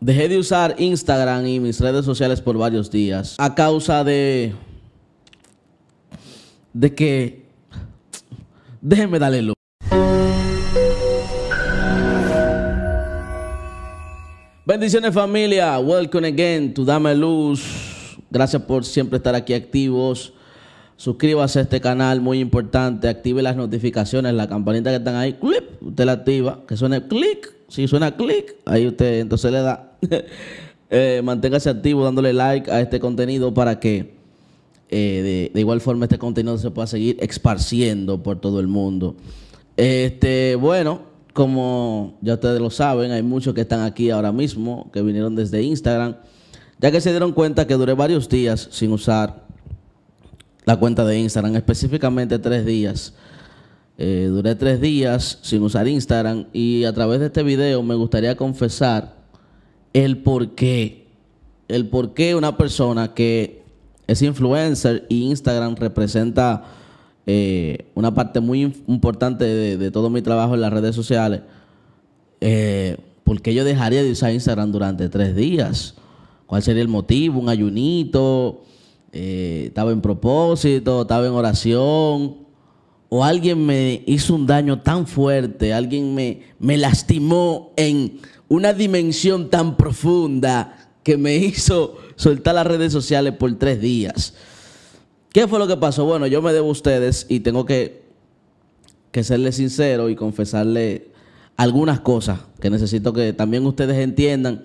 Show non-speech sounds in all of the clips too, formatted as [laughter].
Dejé de usar Instagram y mis redes sociales por varios días a causa de... de que... Déjenme darle luz. Bendiciones familia, welcome again to Dame Luz. Gracias por siempre estar aquí activos. Suscríbase a este canal, muy importante. Active las notificaciones, la campanita que están ahí. Clip, usted la activa, que suene clic. Si suena clic, ahí usted entonces le da [laughs] Eh, manténgase activo dándole like a este contenido para que eh, de, igual forma este contenido se pueda seguir esparciendo por todo el mundo. Este, bueno, como ya ustedes lo saben, hay muchos que están aquí ahora mismo, que vinieron desde Instagram, ya que se dieron cuenta que duré varios días sin usar la cuenta de Instagram, específicamente tres días. Eh, duré tres días sin usar Instagram y a través de este video me gustaría confesar el por qué. El por qué una persona que es influencer y Instagram representa eh, una parte muy importante de, todo mi trabajo en las redes sociales, eh, ¿por qué yo dejaría de usar Instagram durante tres días? ¿Cuál sería el motivo? ¿Un ayunito? Eh, ¿Estaba en propósito? ¿Estaba en oración? ¿O alguien me hizo un daño tan fuerte? ¿Alguien me, me lastimó en una dimensión tan profunda que me hizo soltar las redes sociales por tres días. ¿Qué fue lo que pasó? Bueno, yo me debo a ustedes y tengo que, que serle sincero y confesarle algunas cosas que necesito que también ustedes entiendan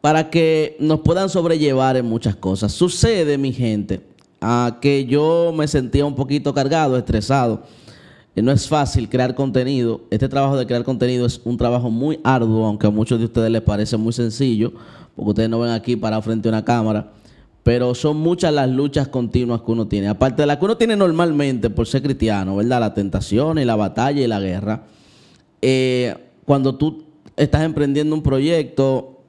para que nos puedan sobrellevar en muchas cosas. Sucede, mi gente, a que yo me sentía un poquito cargado, estresado no es fácil crear contenido. Este trabajo de crear contenido es un trabajo muy arduo, aunque a muchos de ustedes les parece muy sencillo, porque ustedes no ven aquí para frente a una cámara. Pero son muchas las luchas continuas que uno tiene. Aparte de las que uno tiene normalmente por ser cristiano, ¿verdad? La tentación y la batalla y la guerra. Eh, cuando tú estás emprendiendo un proyecto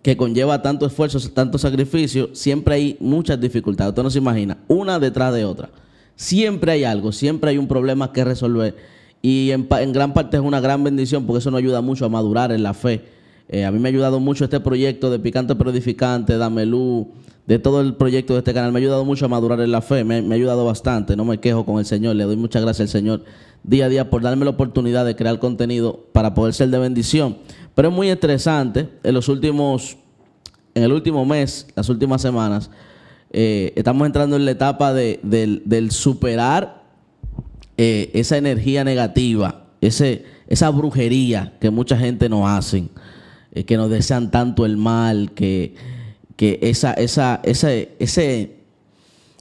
que conlleva tanto esfuerzo, tanto sacrificio, siempre hay muchas dificultades. Usted no se imagina, una detrás de otra. Siempre hay algo, siempre hay un problema que resolver. Y en, gran parte es una gran bendición porque eso nos ayuda mucho a madurar en la fe. Eh, a mí me ha ayudado mucho este proyecto de Picante Periodificante, Damelú, de todo el proyecto de este canal. Me ha ayudado mucho a madurar en la fe, me, me, ha ayudado bastante. No me quejo con el Señor, le doy muchas gracias al Señor día a día por darme la oportunidad de crear contenido para poder ser de bendición. Pero es muy interesante, en los últimos, en el último mes, las últimas semanas, eh, estamos entrando en la etapa de, del, superar eh, esa energía negativa, esa brujería que mucha gente nos hace, eh, que nos desean tanto el mal, que, ese, ese,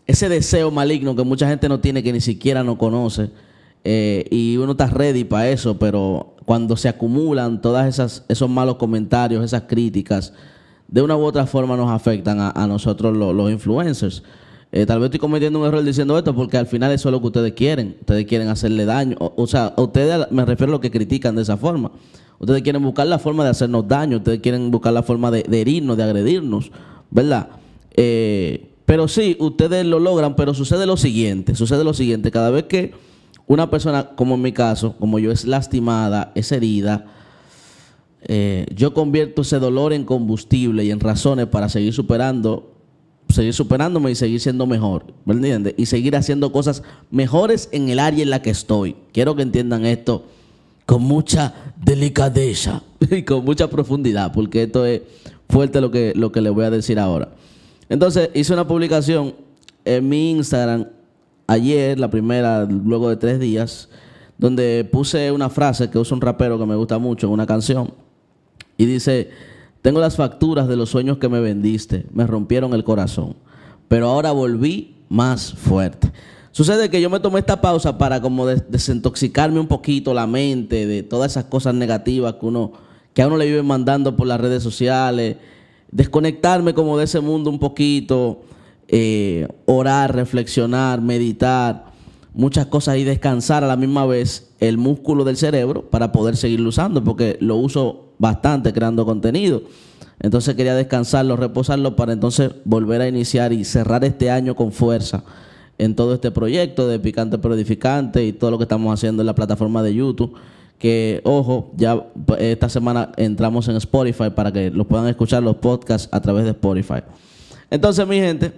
ese deseo maligno que mucha gente no tiene, que ni siquiera no conoce, y uno está ready para eso, pero cuando se acumulan todos esos malos comentarios, esas críticas, de una u otra forma nos afectan a, nosotros los, influencers. Eh, tal vez estoy cometiendo un error diciendo esto porque al final eso es lo que ustedes quieren. Ustedes quieren hacerle daño. O, sea, ustedes me refiero a lo que critican de esa forma. Ustedes quieren buscar la forma de hacernos daño. Ustedes quieren buscar la forma de, herirnos, de agredirnos. ¿Verdad? Eh, pero sí, ustedes lo logran, pero sucede lo siguiente. Sucede lo siguiente. Cada vez que una persona, como en mi caso, como yo, es lastimada, es herida, eh, yo convierto ese dolor en combustible y en razones para seguir superando, seguir superándome y seguir siendo mejor, ¿me Y seguir haciendo cosas mejores en el área en la que estoy. Quiero que entiendan esto con mucha delicadeza [laughs] y con mucha profundidad, porque esto es fuerte lo que, lo que les voy a decir ahora. Entonces, hice una publicación en mi Instagram ayer, la primera, luego de tres días, donde puse una frase que usa un rapero que me gusta mucho, una canción y dice, tengo las facturas de los sueños que me vendiste, me rompieron el corazón, pero ahora volví más fuerte. Sucede que yo me tomé esta pausa para como desintoxicarme un poquito la mente de todas esas cosas negativas que uno que a uno le viven mandando por las redes sociales, desconectarme como de ese mundo un poquito, eh, orar, reflexionar, meditar, muchas cosas y descansar a la misma vez el músculo del cerebro para poder seguirlo usando, porque lo uso bastante creando contenido. Entonces quería descansarlo, reposarlo para entonces volver a iniciar y cerrar este año con fuerza en todo este proyecto de Picante pero y todo lo que estamos haciendo en la plataforma de YouTube. Que, ojo, ya eh, esta semana entramos en Spotify para que los puedan escuchar los podcasts a través de Spotify. Entonces, mi gente,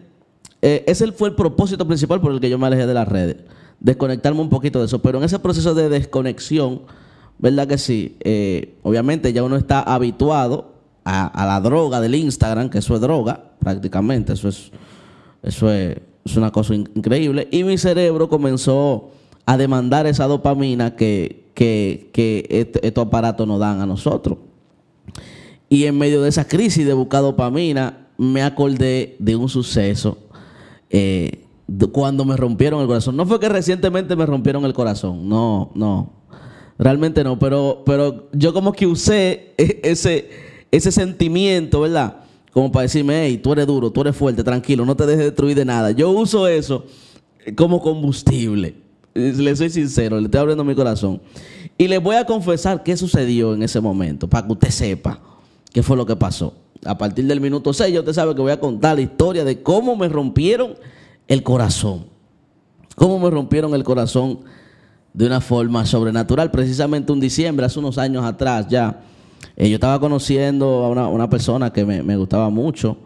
eh, ese fue el propósito principal por el que yo me alejé de las redes. Desconectarme un poquito de eso. Pero en ese proceso de desconexión ¿verdad que sí? Eh, obviamente ya uno está habituado a, la droga del Instagram, que eso es droga, prácticamente, eso es, eso es, una cosa increíble. Y mi cerebro comenzó a demandar esa dopamina que, que, que este, estos aparatos nos dan a nosotros. Y en medio de esa crisis de buscar dopamina, me acordé de un suceso eh, cuando me rompieron el corazón. No fue que recientemente me rompieron el corazón, no, no. Realmente no, pero, pero yo como que usé e, ese, ese sentimiento, ¿verdad? Como para decirme, hey, tú eres duro, tú eres fuerte, tranquilo, no te dejes destruir de nada. Yo uso eso eh, como combustible. Le soy sincero, le estoy abriendo mi corazón. Y le voy a confesar qué sucedió en ese momento, para que usted sepa qué fue lo que pasó. A partir del minuto 6, usted sabe que voy a contar la historia de cómo me rompieron el corazón. Cómo me rompieron el corazón de una forma sobrenatural. Precisamente un diciembre, hace unos años atrás ya, eh, yo estaba conociendo a una, persona que me, gustaba mucho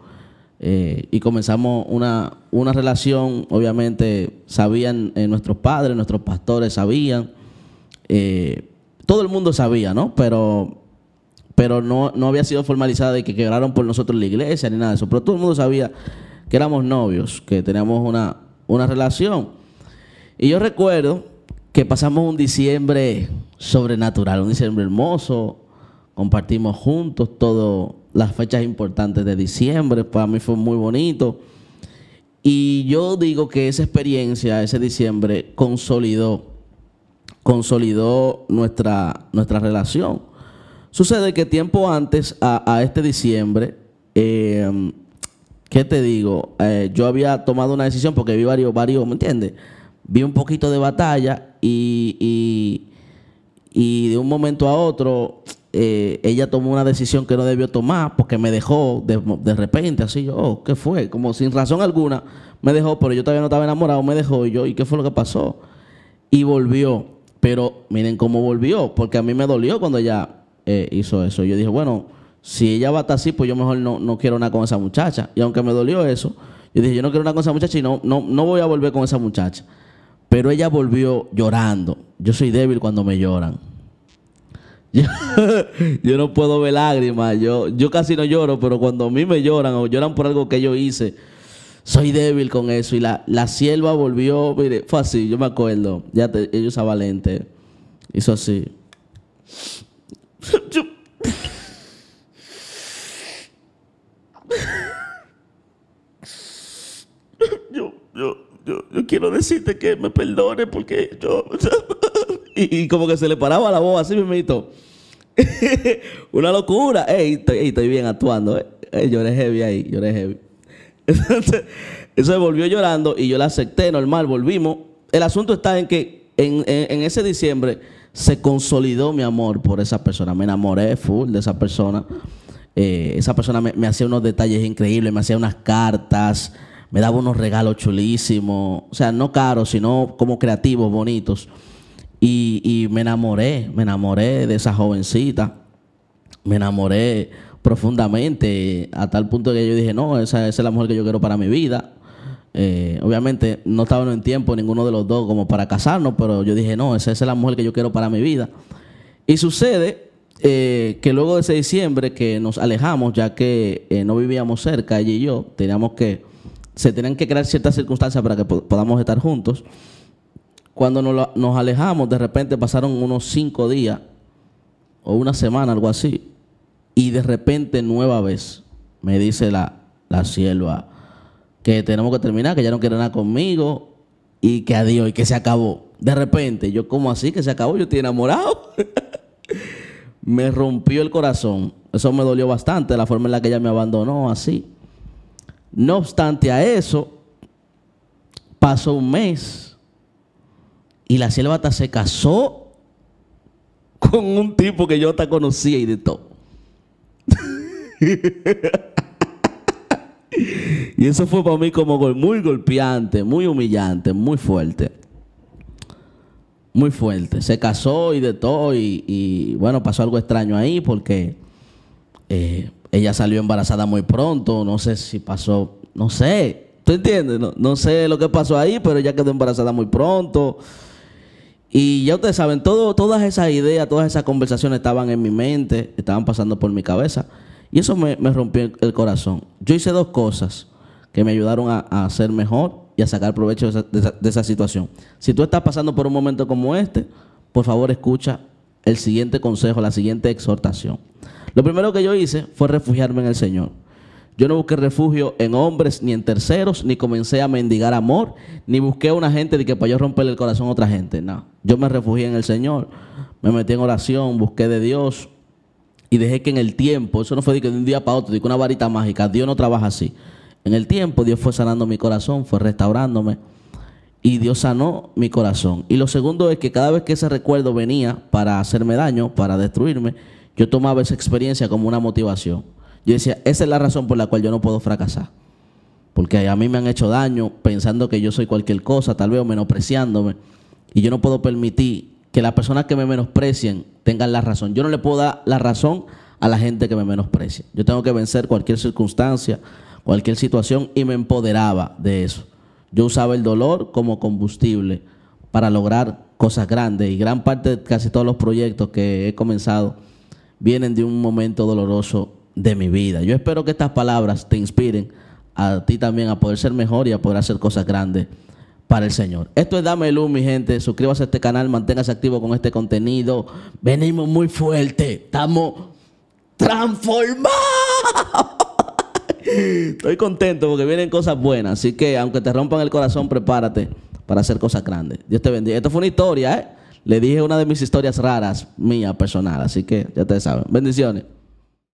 eh, y comenzamos una, una relación, obviamente sabían eh, nuestros padres, nuestros pastores sabían, todo el mundo sabía, ¿no? Pero, pero no, no había sido formalizada de que quebraron por nosotros la iglesia ni nada de eso, pero todo el mundo sabía que éramos novios, que teníamos una, una relación. Y yo recuerdo que pasamos un diciembre sobrenatural, un diciembre hermoso. Compartimos juntos todas las fechas importantes de diciembre. Para mí fue muy bonito. Y yo digo que esa experiencia, ese diciembre, consolidó, consolidó nuestra, nuestra relación. Sucede que tiempo antes a, este diciembre, eh, ¿qué te digo? Eh, yo había tomado una decisión porque vi varios, varios, ¿me entiendes? vi un poquito de batalla y, y, de un momento a otro eh, ella tomó una decisión que no debió tomar porque me dejó de, repente, así yo, oh, ¿qué fue? Como sin razón alguna me dejó, pero yo todavía no estaba enamorado, me dejó y yo, ¿y qué fue lo que pasó? Y volvió, pero miren cómo volvió, porque a mí me dolió cuando ella eh, hizo eso. Yo dije, bueno, si ella va a estar así, pues yo mejor no, no quiero nada con esa muchacha. Y aunque me dolió eso, yo dije, yo no quiero nada con esa muchacha y no, no, no voy a volver con esa muchacha. Pero ella volvió llorando. Yo soy débil cuando me lloran. [laughs] Yo, no puedo ver lágrimas. Yo, yo casi no lloro, pero cuando a mí me lloran o lloran por algo que yo hice, soy débil con eso. Y la, la sierva volvió, mire, fue así, yo me acuerdo. Ya te, ellos a Valente hizo así. yo quiero decirte que me perdone porque yo... [laughs] y, como que se le paraba la voz así mismito. [laughs] Una locura. Ey, estoy, bien actuando. Eh. heavy ahí, lloré heavy. [laughs] Entonces, se volvió llorando y yo la acepté, normal, volvimos. El asunto está en que en, ese diciembre se consolidó mi amor por esa persona. Me enamoré full de esa persona. Eh, esa persona me hacía unos detalles increíbles, me hacía unas cartas, me daba unos regalos chulísimos, o sea, no caros, sino como creativos, bonitos. Y, me enamoré, me enamoré de esa jovencita, me enamoré profundamente, a tal punto que yo dije, no, esa, es la mujer que yo quiero para mi vida. Eh, obviamente no estábamos en tiempo ninguno de los dos como para casarnos, pero yo dije, no, esa, es la mujer que yo quiero para mi vida. Y sucede eh, que luego de ese diciembre que nos alejamos, ya que eh, no vivíamos cerca, ella y yo, teníamos que se tenían que crear ciertas circunstancias para que podamos estar juntos. Cuando nos, alejamos, de repente pasaron unos cinco días o una semana, algo así, y de repente nueva vez me dice la, la sierva que tenemos que terminar, que ya no quiere nada conmigo y que adiós y que se acabó. De repente, yo como así, que se acabó, yo estoy enamorado. [laughs] me rompió el corazón. Eso me dolió bastante, la forma en la que ella me abandonó, así. No obstante a eso, pasó un mes y la siervata se casó con un tipo que yo hasta conocía y de todo. [laughs] y eso fue para mí como muy golpeante, muy humillante, muy fuerte. Muy fuerte. Se casó y de todo. Y, bueno, pasó algo extraño ahí porque eh, ella salió embarazada muy pronto, no sé si pasó, no sé, ¿tú entiendes? No, sé lo que pasó ahí, pero ella quedó embarazada muy pronto. Y ya ustedes saben, todo, todas esas ideas, todas esas conversaciones estaban en mi mente, estaban pasando por mi cabeza. Y eso me, rompió el corazón. Yo hice dos cosas que me ayudaron a, hacer ser mejor y a sacar provecho de esa, de esa, situación. Si tú estás pasando por un momento como este, por favor escucha el siguiente consejo, la siguiente exhortación. Lo primero que yo hice fue refugiarme en el Señor. Yo no busqué refugio en hombres ni en terceros, ni comencé a mendigar amor, ni busqué a una gente de que para yo romperle el corazón a otra gente. No, yo me refugié en el Señor, me metí en oración, busqué de Dios y dejé que en el tiempo, eso no fue de, un día para otro, de una varita mágica, Dios no trabaja así. En el tiempo Dios fue sanando mi corazón, fue restaurándome y Dios sanó mi corazón. Y lo segundo es que cada vez que ese recuerdo venía para hacerme daño, para destruirme, yo tomaba esa experiencia como una motivación. Yo decía, esa es la razón por la cual yo no puedo fracasar. Porque a mí me han hecho daño pensando que yo soy cualquier cosa, tal vez o menospreciándome. Y yo no puedo permitir que las personas que me menosprecien tengan la razón. Yo no le puedo dar la razón a la gente que me menosprecia. Yo tengo que vencer cualquier circunstancia, cualquier situación y me empoderaba de eso. Yo usaba el dolor como combustible para lograr cosas grandes y gran parte de casi todos los proyectos que he comenzado vienen de un momento doloroso de mi vida. Yo espero que estas palabras te inspiren a ti también a poder ser mejor y a poder hacer cosas grandes para el Señor. Esto es Dame Luz, mi gente. Suscríbase a este canal, manténgase activo con este contenido. Venimos muy fuerte. Estamos transformados. [laughs] Estoy contento porque vienen cosas buenas. Así que aunque te rompan el corazón, prepárate para hacer cosas grandes. Dios te bendiga. Esto fue una historia, ¿eh? Le dije una de mis historias raras, mía, personal. Así que ya te saben. Bendiciones.